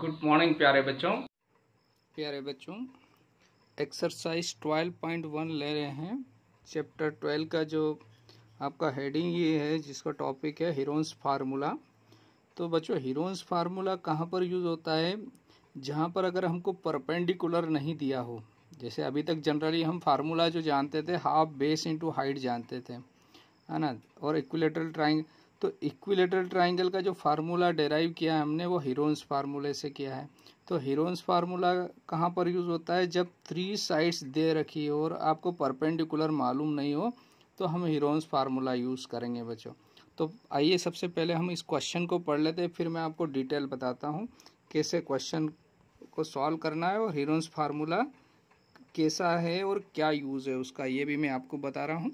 good morning प्यारे बच्चों प्यारे बच्चों एक्सरसाइज 12.1 ले रहे हैं चैप्टर 12 का जो आपका हेडिंग ये है जिसका टॉपिक है हीरोन्स फार्मूला तो बच्चों हीरोन्स फार्मूला कहाँ पर यूज़ होता है जहाँ पर अगर हमको परपेंडिकुलर नहीं दिया हो जैसे अभी तक जनरली हम फार्मूला जो जानते थे हाफ बेस इंटू हाइट जानते थे है ना और इक्विलेटरल ट्राइंग तो इक्विलेटरल ट्राइंगल का जो फार्मूला डेराइव किया है हमने वो हीरोन्स फार्मूले से किया है तो हीरोन्स फार्मूला कहाँ पर यूज़ होता है जब थ्री साइड्स दे रखी हो और आपको परपेंडिकुलर मालूम नहीं हो तो हम हीरोन्स फार्मूला यूज़ करेंगे बच्चों तो आइए सबसे पहले हम इस क्वेश्चन को पढ़ लेते हैं फिर मैं आपको डिटेल बताता हूँ कैसे क्वेश्चन को सॉल्व करना है और हीरोन्स फार्मूला कैसा है और क्या यूज़ है उसका ये भी मैं आपको बता रहा हूँ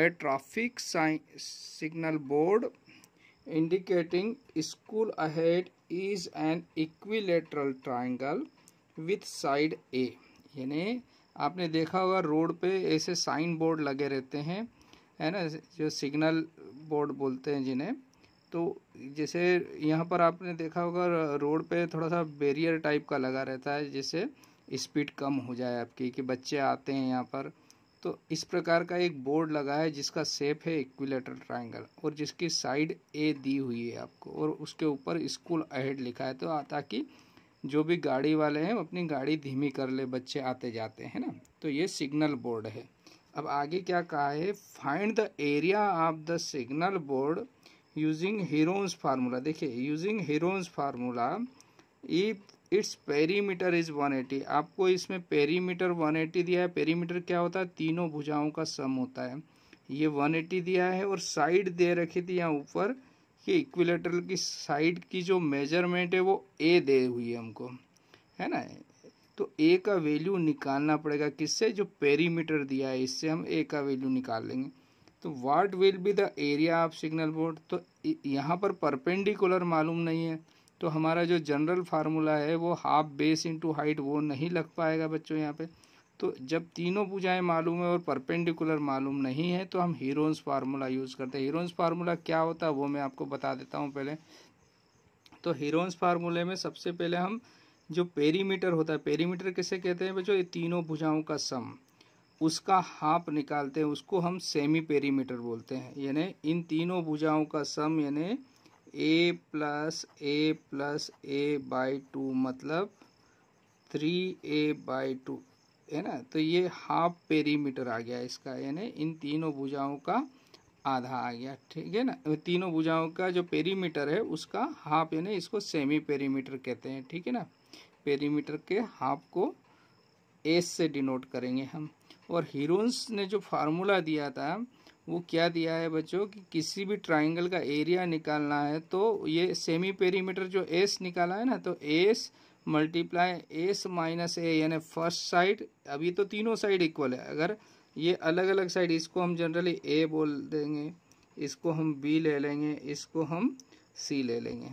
a traffic sign signal board indicating school ahead is an equilateral triangle with side A यानी आपने देखा होगा रोड पे ऐसे साइन बोर्ड लगे रहते हैं है ना जो सिग्नल बोर्ड बोलते हैं जिन्हें तो जैसे यहाँ पर आपने देखा होगा रोड पे थोड़ा सा बैरियर टाइप का लगा रहता है जिससे स्पीड कम हो जाए आपकी कि बच्चे आते हैं यहाँ पर तो इस प्रकार का एक बोर्ड लगा है जिसका सेप है इक्विलेटर ट्रायंगल और जिसकी साइड ए दी हुई है आपको और उसके ऊपर स्कूल अहेड लिखा है तो ताकि जो भी गाड़ी वाले हैं अपनी गाड़ी धीमी कर ले बच्चे आते जाते हैं ना तो ये सिग्नल बोर्ड है अब आगे क्या कहा है find the area of the signal board using Heron's formula देखिए using Heron's formula if its perimeter is 180 आपको इसमें पेरीमीटर 180 दिया है पेरीमीटर क्या होता है तीनों भुजाओं का सम होता है ये 180 दिया है और साइड दे रखी थी यहाँ ऊपर कि इक्विलेटरल की साइड की जो मेजरमेंट है वो ए दे हुई है हमको है ना तो ए का वैल्यू निकालना पड़ेगा किससे जो पेरीमीटर दिया है इससे हम ए का वैल्यू निकाल लेंगे तो what will be the area of signal board तो यहाँ पर परपेंडिकुलर मालूम नहीं है तो हमारा जो जनरल फार्मूला है वो हाफ बेस इंटू हाइट वो नहीं लग पाएगा बच्चों यहाँ पे तो जब तीनों पूजाएँ मालूम है और परपेंडिकुलर मालूम नहीं है तो हम हीरोन्स फार्मूला यूज़ करते हैं हीरोन्स फार्मूला क्या होता है वो मैं आपको बता देता हूँ पहले तो हीरोन्स फार्मूले में सबसे पहले हम जो पेरीमीटर होता है पेरीमीटर किसे कहते हैं बच्चों ये तीनों भुजाओं का सम उसका हाफ निकालते हैं उसको हम सेमी पेरीमीटर बोलते हैं यानी इन तीनों भुजाओं का सम यानी a plus a plus a by two मतलब थ्री ए बाई टू है ना तो ये हाफ पेरीमीटर आ गया इसका यानी इन तीनों भुजाओं का आधा आ गया ठीक है ना तीनों भुजाओं का जो पेरीमीटर है उसका हाफ यानी इसको सेमी पेरीमीटर कहते हैं ठीक है ना पेरीमीटर के हाफ को एस से डिनोट करेंगे हम और हीरोन्स ने जो फार्मूला दिया था वो क्या दिया है बच्चों कि किसी भी ट्राइंगल का एरिया निकालना है तो ये सेमी पेरीमीटर जो एस निकाला है ना तो s multiply s minus a यानी फर्स्ट साइड अभी तो तीनों साइड इक्वल है अगर ये अलग अलग साइड इसको हम जनरली ए बोल देंगे इसको हम बी ले लेंगे इसको हम सी ले लेंगे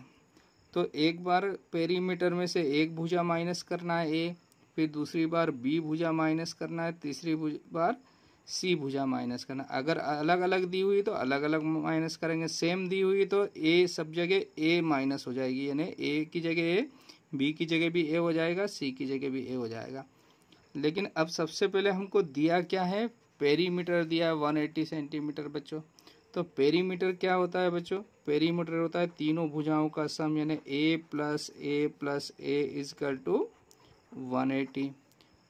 तो एक बार पेरीमीटर में से एक भुजा माइनस करना है ए फिर दूसरी बार बी भुजा माइनस करना है तीसरी बार सी भुजा माइनस करना अगर अलग अलग दी हुई तो अलग अलग माइनस करेंगे सेम दी हुई तो ए सब जगह ए माइनस हो जाएगी यानी ए की जगह ए बी की जगह भी ए हो जाएगा सी की जगह भी ए हो जाएगा लेकिन अब सबसे पहले हमको दिया क्या है पेरीमीटर दिया वन एट्टी सेंटीमीटर बच्चों तो पेरीमीटर क्या होता है बच्चों पेरीमीटर होता है तीनों भुजाओं का सम यानी a plus a plus a is equal to one eighty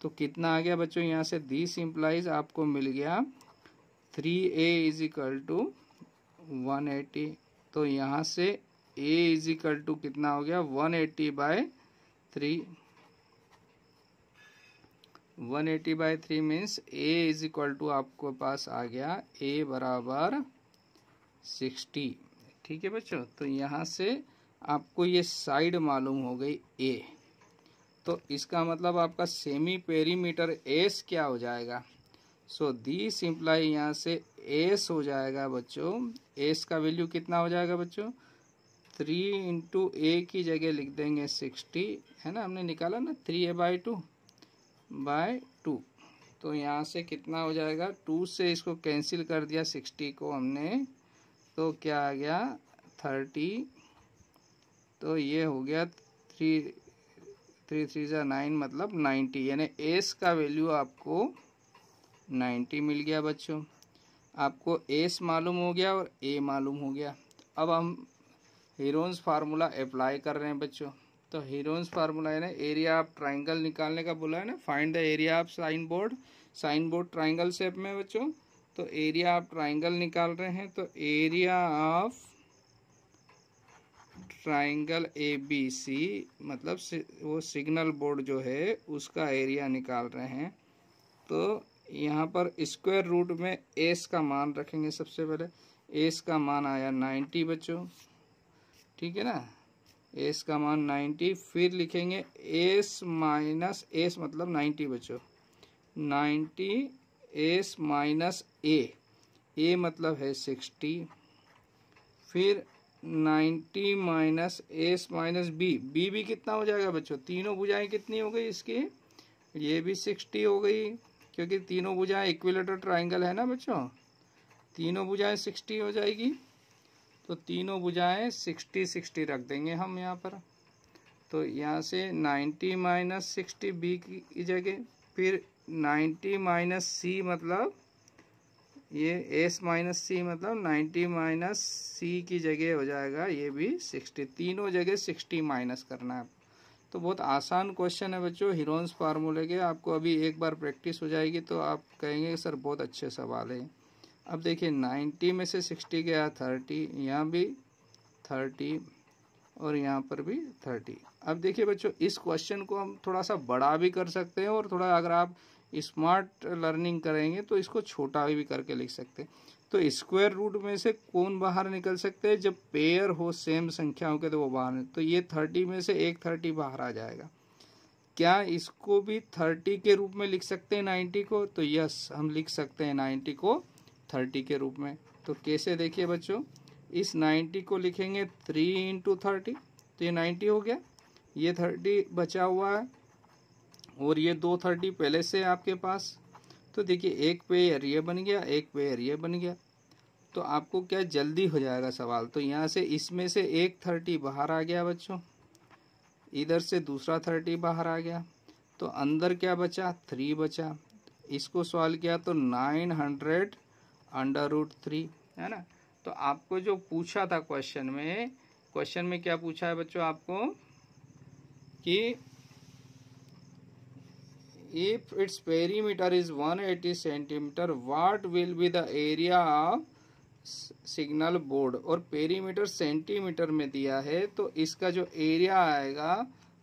तो कितना आ गया बच्चों यहाँ से दिस इम्प्लाइज आपको मिल गया three a is equal to one eighty तो यहाँ से ए इज इक्वल टू कितना हो गया one eighty by three one eighty by three means a is equal to आपको पास आ गया ए बराबर सिक्सटी ठीक है बच्चों तो यहाँ से आपको ये साइड मालूम हो गई ए तो इसका मतलब आपका सेमी पेरीमीटर एस क्या हो जाएगा सो दी सिंप्लाई यहाँ से एस हो जाएगा बच्चों एस का वैल्यू कितना हो जाएगा बच्चों थ्री इंटू ए की जगह लिख देंगे सिक्सटी है ना हमने निकाला ना three a by two by two तो यहाँ से कितना हो जाएगा टू से इसको कैंसिल कर दिया सिक्सटी को हमने तो क्या आ गया थर्टी तो ये हो गया थ्री थ्री थ्री ज़ा नाइन मतलब नाइन्टी यानी एस का वैल्यू आपको नाइन्टी मिल गया बच्चों आपको एस मालूम हो गया और ए मालूम हो गया अब हम हीरोन्स फार्मूला अप्लाई कर रहे हैं बच्चों तो हीरोन्स फार्मूला है ना एरिया ऑफ ट्राइंगल निकालने का बोला है ना find the area of sign board sign board triangle shape में बच्चों तो एरिया ऑफ ट्राइंगल निकाल रहे हैं तो area of triangle A B C मतलब वो सिग्नल बोर्ड जो है उसका एरिया निकाल रहे हैं तो यहाँ पर स्क्वायर रूट में एस का मान रखेंगे सबसे पहले एस का मान आया 90 बच्चों ठीक है ना एस का मान 90 फिर लिखेंगे एस माइनस एस मतलब 90 बच्चों 90 एस माइनस ए ए मतलब है 60 फिर ninety minus s minus b b भी कितना हो जाएगा बच्चों तीनों भुजाएं कितनी हो गई इसकी ये भी सिक्सटी हो गई क्योंकि तीनों भुजाएं इक्विलेटर ट्राइंगल है ना बच्चों तीनों भुजाएं सिक्सटी हो जाएगी तो तीनों भुजाएं सिक्सटी सिक्सटी रख देंगे हम यहाँ पर तो यहाँ से नाइन्टी माइनस सिक्सटी बी की जगह फिर नाइन्टी माइनस सी मतलब ये एस माइनस सी मतलब नाइन्टी माइनस सी की जगह हो जाएगा ये भी सिक्सटी तीनों जगह सिक्सटी माइनस करना है तो बहुत आसान क्वेश्चन है बच्चों हिरोन्स फार्मूले के आपको अभी एक बार प्रैक्टिस हो जाएगी तो आप कहेंगे सर बहुत अच्छे सवाल है अब देखिए नाइन्टी में से सिक्सटी गया थर्टी यहाँ भी थर्टी और यहाँ पर भी थर्टी अब देखिए बच्चों इस क्वेश्चन को हम थोड़ा सा बड़ा भी कर सकते हैं और थोड़ा अगर आप स्मार्ट लर्निंग करेंगे तो इसको छोटा भी करके लिख सकते हैं तो स्क्वायर रूट में से कौन बाहर निकल सकते हैं जब पेयर हो सेम संख्याओं के तो वो बाहर तो ये थर्टी में से एक थर्टी बाहर आ जाएगा क्या इसको भी थर्टी के रूप में लिख सकते हैं नाइन्टी को तो यस हम लिख सकते हैं नाइन्टी को थर्टी के रूप में तो कैसे देखिए बच्चों इस नाइन्टी को लिखेंगे थ्री इंटू थर्टी तो ये नाइन्टी हो गया ये थर्टी बचा हुआ है और ये दो थर्टी पहले से आपके पास तो देखिए एक पे एरिया बन गया एक पे एरिया बन गया तो आपको क्या जल्दी हो जाएगा सवाल तो यहाँ से इसमें से एक थर्टी बाहर आ गया बच्चों इधर से दूसरा थर्टी बाहर आ गया तो अंदर क्या बचा थ्री बचा इसको सॉल्व किया तो nine hundred under root three है ना तो आपको जो पूछा था क्वेश्चन में क्वेश्चन में क्या पूछा है बच्चों आपको कि if its perimeter is 180 centimetre what will be the area of signal board और पेरीमीटर सेंटीमीटर में दिया है तो इसका जो एरिया आएगा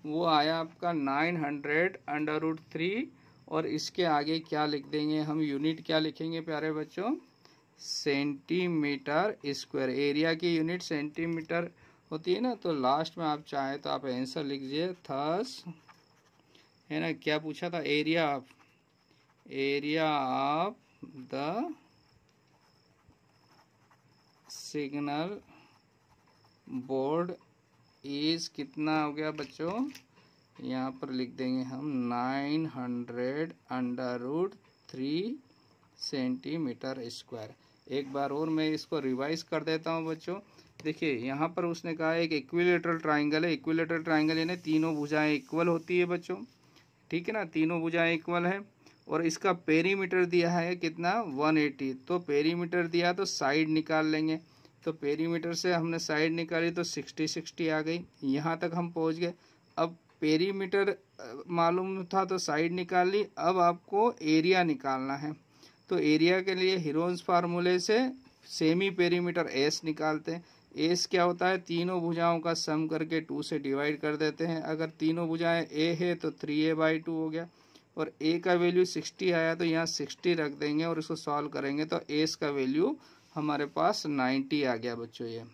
वो आया आपका 900 हंड्रेड अंडर रूट थ्री और इसके आगे क्या लिख देंगे हम यूनिट क्या लिखेंगे प्यारे बच्चों सेंटीमीटर स्क्वायर एरिया की यूनिट सेंटीमीटर होती है ना तो लास्ट में आप चाहें तो आप आंसर लिख दीजिए थर्स है ना क्या पूछा था area of area of the signal board is कितना हो गया बच्चों यहाँ पर लिख देंगे हम nine hundred under root three centimetre square एक बार और मैं इसको रिवाइज कर देता हूँ बच्चों देखिए यहाँ पर उसने कहा एक इक्विलेटरल ट्राइंगल है इक्विलेटरल ट्राइंगल यानी तीनों भुजाएं इक्वल होती है बच्चों ठीक है ना तीनों भुजाएं इक्वल है और इसका पेरीमीटर दिया है कितना 180 तो पेरीमीटर दिया तो साइड निकाल लेंगे तो पेरीमीटर से हमने साइड निकाली तो 60 60 आ गई यहाँ तक हम पहुँच गए अब पेरीमीटर मालूम था तो साइड निकाल ली अब आपको एरिया निकालना है तो एरिया के लिए हिरोन्स फार्मूले से सेमी पेरीमीटर एस निकालते हैं एस क्या होता है तीनों भुजाओं का सम करके टू से डिवाइड कर देते हैं अगर तीनों भुजाएं ए है तो थ्री ए बाई टू हो गया और ए का वैल्यू सिक्सटी आया तो यहाँ सिक्सटी रख देंगे और इसको सॉल्व करेंगे तो एस का वैल्यू हमारे पास नाइन्टी आ गया बच्चों ये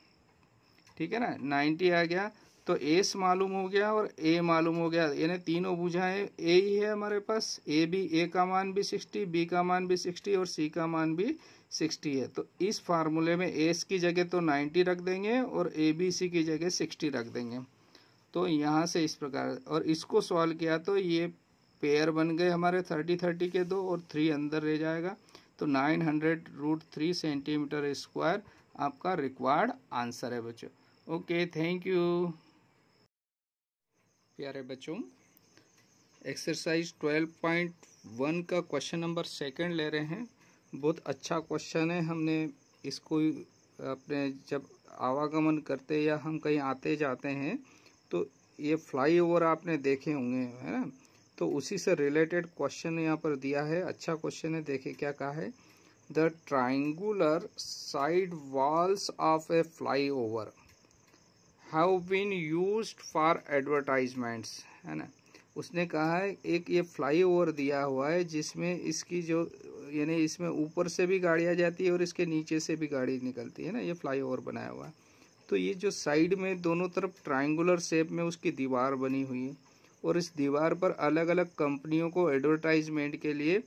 ठीक है ना नाइन्टी आ गया तो एस मालूम हो गया और ए मालूम हो गया यानी तीनों बुझाएं ए ही है हमारे पास ए भी ए का मान भी सिक्सटी बी का मान भी सिक्सटी और सी का मान भी सिक्सटी है तो इस फार्मूले में एस की जगह तो नाइन्टी रख देंगे और ए बी सी की जगह सिक्सटी रख देंगे तो यहाँ से इस प्रकार और इसको सॉल्व किया तो ये पेयर बन गए हमारे थर्टी थर्टी के दो और थ्री अंदर रह जाएगा तो nine hundred root three centimetre square आपका रिक्वायर्ड आंसर है बच्चों ओके थैंक यू प्यारे बच्चों एक्सरसाइज 12.1 का क्वेश्चन नंबर सेकंड ले रहे हैं बहुत अच्छा क्वेश्चन है हमने इसको अपने जब आवागमन करते या हम कहीं आते जाते हैं तो ये फ्लाईओवर आपने देखे होंगे है ना तो उसी से रिलेटेड क्वेश्चन यहाँ पर दिया है अच्छा क्वेश्चन है देखे क्या कहा है the triangular side walls of a over have been use for advertisements है ना उसने कहा है एक ये फ्लाई ओवर दिया हुआ है जिसमें इसकी जो यानी इसमें ऊपर से भी गाड़ियाँ जाती है और इसके नीचे से भी गाड़ी निकलती है ना ये फ्लाई ओवर बनाया हुआ है तो ये जो साइड में दोनों तरफ ट्राइंगुलर शेप में उसकी दीवार बनी हुई है और इस दीवार पर अलग अलग कंपनियों को एडवर्टाइजमेंट के लिए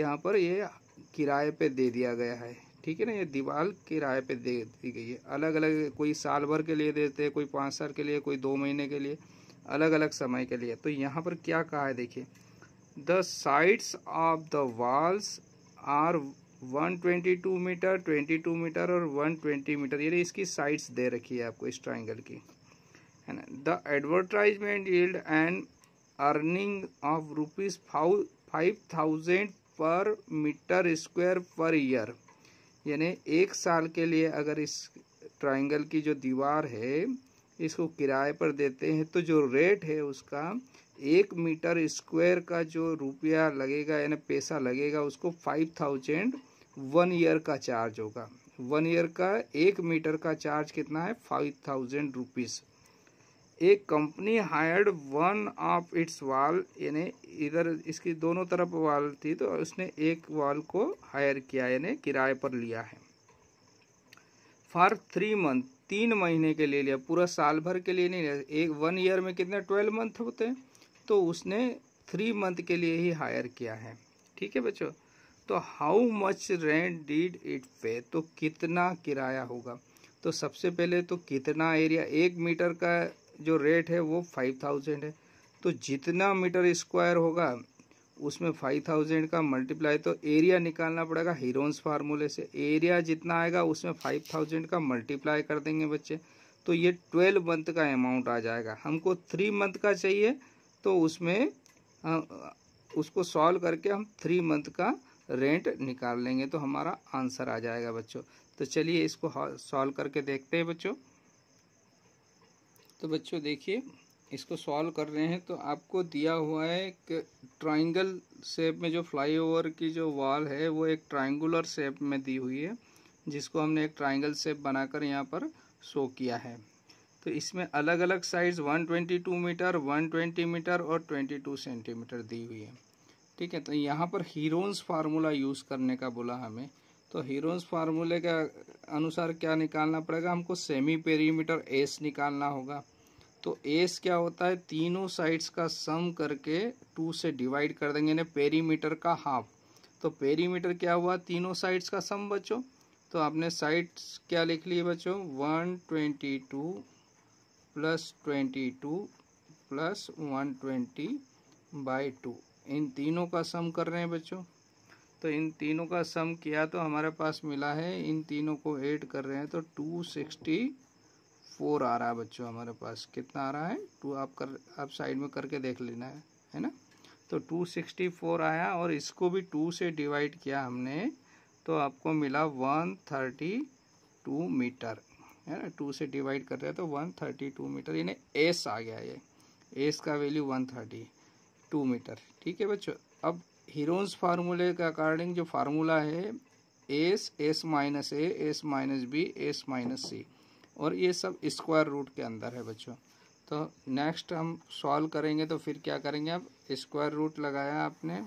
यहाँ पर ये किराए पे दे दिया गया है ठीक है ना ये दीवार किराए पे दे दी गई है अलग अलग कोई साल भर के लिए देते हैं कोई पाँच साल के लिए कोई दो महीने के लिए अलग अलग समय के लिए तो यहाँ पर क्या कहा है देखिए the sides of the walls are 122 metre 22 metre और 120 मीटर यानी इसकी साइड्स दे रखी है आपको इस ट्राइंगल की है ना the advertisement yield and earning of rupees five thousand per metre square per year यानी एक साल के लिए अगर इस ट्रायंगल की जो दीवार है इसको किराए पर देते हैं तो जो रेट है उसका एक मीटर स्क्वायर का जो रुपया लगेगा यानी पैसा लगेगा उसको फाइव थाउजेंड वन ईयर का चार्ज होगा वन ईयर का एक मीटर का चार्ज कितना है five thousand rupees a company hired one of its wall यानी इधर इसकी दोनों तरफ वाल थी तो उसने एक वाल को हायर किया यानी किराए पर लिया है फॉर थ्री मंथ तीन महीने के लिए लिया पूरा साल भर के लिए नहीं लिया एक वन ईयर में कितने ट्वेल्व मंथ होते हैं तो उसने थ्री मंथ के लिए ही हायर किया है ठीक है बच्चों तो how much rent did it pay तो कितना किराया होगा तो सबसे पहले तो कितना एरिया एक मीटर का जो रेट है वो फाइव थाउजेंड है तो जितना मीटर स्क्वायर होगा उसमें फाइव थाउजेंड का मल्टीप्लाई तो एरिया निकालना पड़ेगा हीरोन्स फार्मूले से एरिया जितना आएगा उसमें फाइव थाउजेंड का मल्टीप्लाई कर देंगे बच्चे तो ये ट्वेल्व मंथ का अमाउंट आ जाएगा हमको थ्री मंथ का चाहिए तो उसमें उसको सॉल्व करके हम थ्री मंथ का रेंट निकाल लेंगे तो हमारा आंसर आ जाएगा बच्चों तो चलिए इसको सॉल्व करके देखते हैं बच्चों तो बच्चों देखिए इसको सॉल्व कर रहे हैं तो आपको दिया हुआ है एक ट्राइंगल शेप में जो फ्लाईओवर की जो वॉल है वो एक ट्राइंगुलर शेप में दी हुई है जिसको हमने एक ट्राइंगल शेप बनाकर यहाँ पर शो किया है तो इसमें अलग अलग साइज़ 122 मीटर 120 मीटर और 22 सेंटीमीटर दी हुई है ठीक है तो यहाँ पर हीरोन्स फार्मूला यूज़ करने का बोला हमें तो हीरोज फार्मूले के अनुसार क्या निकालना पड़ेगा हमको सेमी पेरीमीटर एस निकालना होगा तो एस क्या होता है तीनों साइड्स का सम करके टू से डिवाइड कर देंगे यानी पेरीमीटर का हाफ तो पेरीमीटर क्या हुआ तीनों साइड्स का सम बचो तो आपने साइड्स क्या लिख लिए बच्चों one twenty two plus twenty two plus one twenty by two इन तीनों का सम कर रहे हैं बच्चों तो इन तीनों का सम किया तो हमारे पास मिला है इन तीनों को ऐड कर रहे हैं तो टू सिक्सटी फोर आ रहा है बच्चों हमारे पास कितना आ रहा है टू आप कर आप साइड में करके देख लेना है है ना तो टू सिक्सटी फोर आया और इसको भी टू से डिवाइड किया हमने तो आपको मिला वन थर्टी टू मीटर है ना टू से डिवाइड कर रहे हैं तो वन थर्टी टू मीटर यानी एस आ गया ये एस का value one thirty two metre ठीक है बच्चों अब हीरोज फार्मूले के अकॉर्डिंग जो फार्मूला है S S minus A S minus B S minus C और ये सब स्क्वायर रूट के अंदर है बच्चों तो नेक्स्ट हम सॉल्व करेंगे तो फिर क्या करेंगे आप स्क्वायर रूट लगाया आपने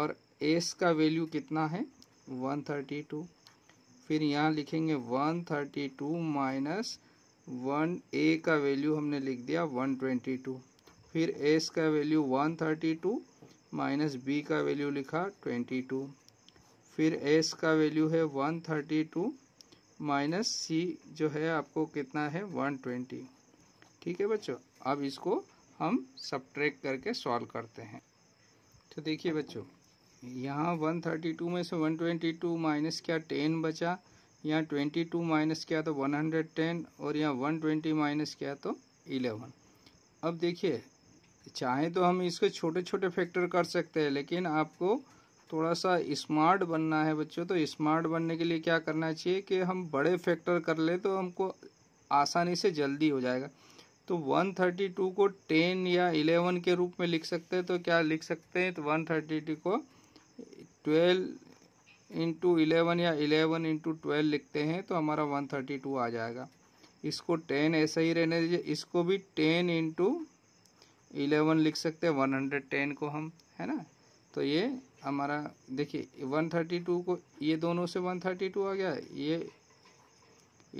और एस का वैल्यू कितना है वन थर्टी टू फिर यहाँ लिखेंगे one thirty two minus one A का वैल्यू हमने लिख दिया वन ट्वेंटी टू फिर एस का value one thirty two minus B का वैल्यू लिखा ट्वेंटी टू फिर एस का वैल्यू है one thirty two minus C जो है आपको कितना है वन ट्वेंटी ठीक है बच्चों अब इसको हम सब्ट्रैक्ट करके सॉल्व करते हैं तो देखिए बच्चों यहाँ वन थर्टी टू में से वन ट्वेंटी टू माइनस क्या टेन बचा यहाँ ट्वेंटी टू माइनस किया तो वन हंड्रेड टेन और यहाँ वन ट्वेंटी माइनस किया तो इलेवन अब देखिए चाहें तो हम इसके छोटे छोटे फैक्टर कर सकते हैं लेकिन आपको थोड़ा सा स्मार्ट बनना है बच्चों तो स्मार्ट बनने के लिए क्या करना चाहिए कि हम बड़े फैक्टर कर ले तो हमको आसानी से जल्दी हो जाएगा तो 132 को 10 या 11 के रूप में लिख सकते हैं तो क्या लिख सकते हैं तो 132 को 12 इंटू इलेवन या 11 इंटू ट्वेल्व लिखते हैं तो हमारा 132 आ जाएगा इसको 10 ऐसा ही रहने दीजिए इसको भी 10 इंटू इलेवन लिख सकते हैं वन हंड्रेड टेन को हम है ना तो ये हमारा देखिए वन थर्टी टू को ये दोनों से वन थर्टी टू आ गया ये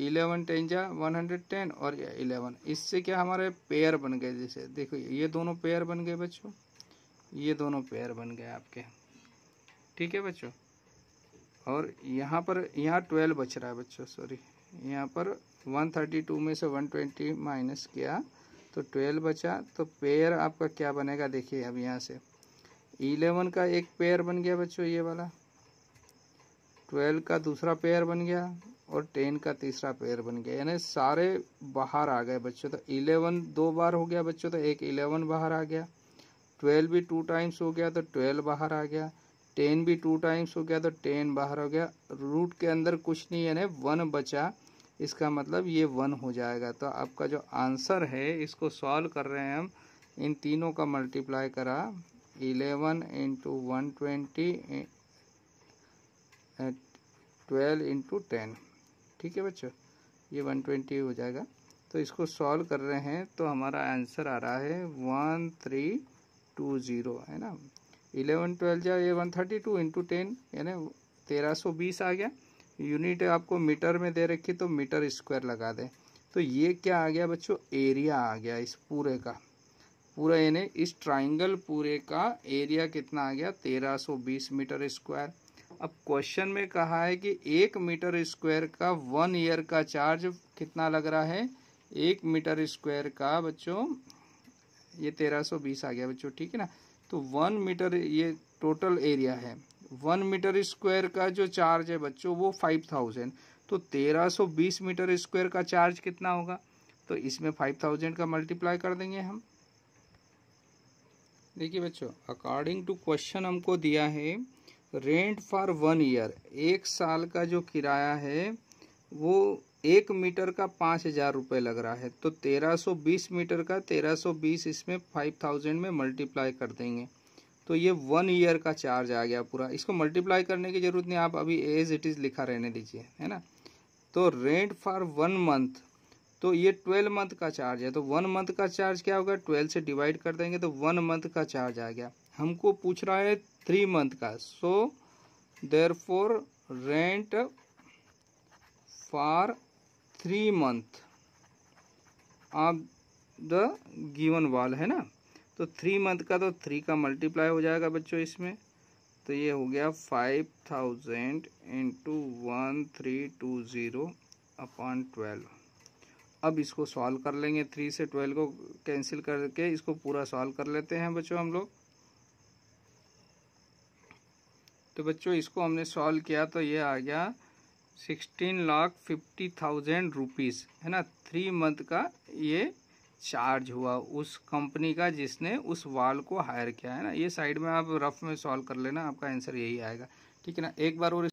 इलेवन टेन जा वन हंड्रेड टेन और इलेवन इससे क्या हमारे पेयर बन गए जैसे देखो ये दोनों पेयर बन गए बच्चों ये दोनों पेयर बन गए आपके ठीक है बच्चों और यहाँ पर यहाँ ट्वेल्व बच रहा है बच्चों सॉरी यहाँ पर वन थर्टी टू में से वन ट्वेंटी माइनस किया तो ट्वेल्व बचा तो पेयर आपका क्या बनेगा देखिए अब यहाँ से इलेवन का एक पेयर बन गया बच्चों ये वाला ट्वेल्व का दूसरा पेयर बन गया और टेन का तीसरा पेयर बन गया यानी सारे बाहर आ गए बच्चों तो इलेवन दो बार हो गया बच्चों तो एक इलेवन बाहर आ गया ट्वेल्व भी टू टाइम्स हो गया तो ट्वेल्व बाहर आ गया टेन भी टू टाइम्स हो गया तो टेन बाहर हो गया रूट के अंदर कुछ नहीं यानी वन बचा इसका मतलब ये वन हो जाएगा तो आपका जो आंसर है इसको सॉल्व कर रहे हैं हम इन तीनों का मल्टीप्लाई करा eleven into one twenty twelve into ten ठीक है बच्चों ये वन ट्वेंटी हो जाएगा तो इसको सॉल्व कर रहे हैं तो हमारा आंसर आ रहा है वन थ्री टू ज़ीरो है ना इलेवन ट्वेल्व जाए ये one thirty two into ten यानी तेरह सौ बीस आ गया यूनिट आपको मीटर में दे रखी तो मीटर स्क्वायर लगा दें तो ये क्या आ गया बच्चों एरिया आ गया इस पूरे का पूरा यानी इस ट्राइंगल पूरे का एरिया कितना आ गया 1320 मीटर स्क्वायर अब क्वेश्चन में कहा है कि एक मीटर स्क्वायर का वन ईयर का चार्ज कितना लग रहा है एक मीटर स्क्वायर का बच्चों ये 1320 आ गया बच्चों ठीक है ना तो वन मीटर ये टोटल एरिया है वन मीटर स्क्वायर का जो चार्ज है बच्चों वो फाइव थाउजेंड तो तेरह सौ बीस मीटर स्क्वायर का चार्ज कितना होगा तो इसमें फाइव थाउजेंड का मल्टीप्लाई कर देंगे हम देखिए बच्चों अकॉर्डिंग टू क्वेश्चन हमको दिया है रेंट फॉर वन ईयर एक साल का जो किराया है वो एक मीटर का पाँच हज़ार रुपये लग रहा है तो तेरह सौ बीस मीटर का तेरह सौ बीस इसमें फाइव थाउजेंड में मल्टीप्लाई कर देंगे तो ये वन ईयर का चार्ज आ गया पूरा इसको मल्टीप्लाई करने की ज़रूरत नहीं आप अभी एज इट इज़ लिखा रहने दीजिए है ना तो रेंट फॉर वन मंथ तो ये ट्वेल्व मंथ का चार्ज है तो वन मंथ का चार्ज क्या होगा ट्वेल्व से डिवाइड कर देंगे तो वन मंथ का चार्ज आ गया हमको पूछ रहा है थ्री मंथ का so there for rent for three month of the given wall है ना तो थ्री मंथ का तो थ्री का मल्टीप्लाई हो जाएगा बच्चों इसमें तो ये हो गया five thousand into one three two zero upon twelve अब इसको सॉल्व कर लेंगे थ्री से ट्वेल्व को कैंसिल करके इसको पूरा सॉल्व कर लेते हैं बच्चों हम लोग तो बच्चों इसको हमने सॉल्व किया तो ये आ गया sixteen lakh fifty thousand rupees है ना थ्री मंथ का ये चार्ज हुआ उस कंपनी का जिसने उस वाल को हायर किया है ना ये साइड में आप रफ में सॉल्व कर लेना आपका आंसर यही आएगा ठीक है ना एक बार और